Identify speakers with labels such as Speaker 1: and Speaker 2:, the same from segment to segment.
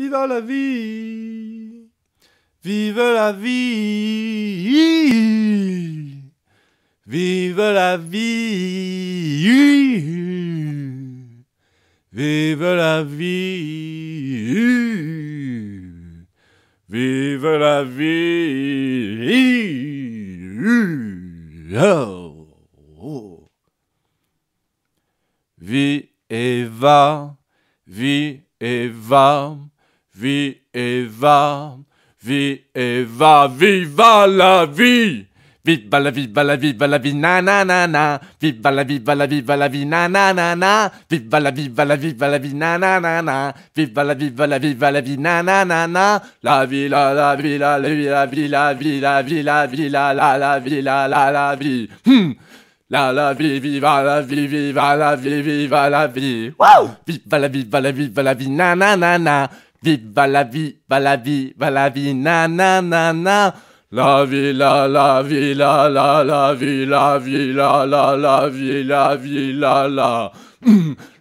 Speaker 1: Vive la vie Vive la vie Vive la vie Vive la vie Vive la vie oh.
Speaker 2: Vie et va, vie et va Viva, va viva la
Speaker 3: vie Viva la vie, viva la vie, viva la vie, na na na Viva la vie, viva la vie, viva la vie, na na Viva la vie, viva la vie, viva la vie, na na na Viva la vie, viva la vie, viva la vie, na na La vie, la la la vie, la vie, la vie, la vie, la vie, la la la vie, la la la vie. la La la vie, la vie, viva la vie, la vie. Wow. Viva la vie, viva la vie, viva la vie, La na na. Vive la vie, va la vie, va la vie, na na na na. La vie, la la vie, la la la vie, la vie, la la la vie, la vie, la la.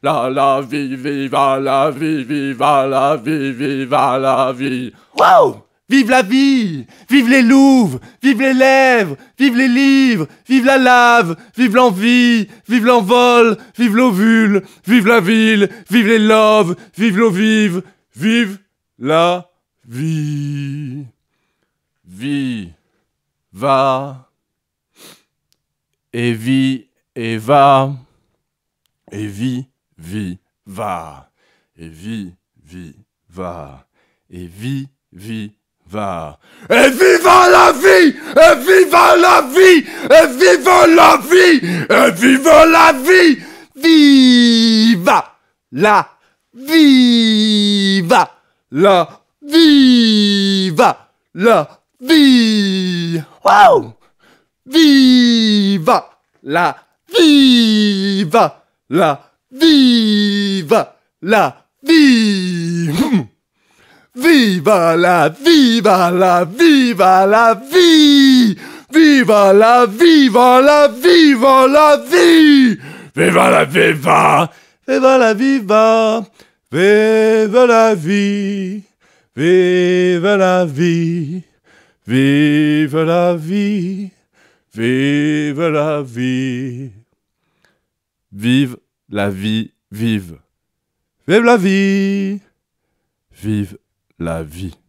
Speaker 3: La la vie, vive la vie, vive la vie,
Speaker 4: viva la vie. Wow! Vive la vie Vive les louves Vive les lèvres Vive les livres Vive la lave Vive l'envie Vive l'envol Vive l'ovule Vive la ville Vive les loves Vive l'eau vive Vive la vie. Vie.
Speaker 2: Va. Et vie et va. Et vie, vie, va. Et vie, vie, va. Et vie, vie, va.
Speaker 4: Et viva la vie Et viva la vie Et viva la vie Et viva la vie Viva la Viva la Viva la vie Wow Viva la Viva la Viva la vie Viva la Viva la Viva la vie Viva la Viva la Viva la vie Viva la Viva
Speaker 1: Vive la viva, vive la vie, vive la vie, vive la vie, vive la vie. Vive la vie, vive. Vive la vie,
Speaker 4: vive la vie.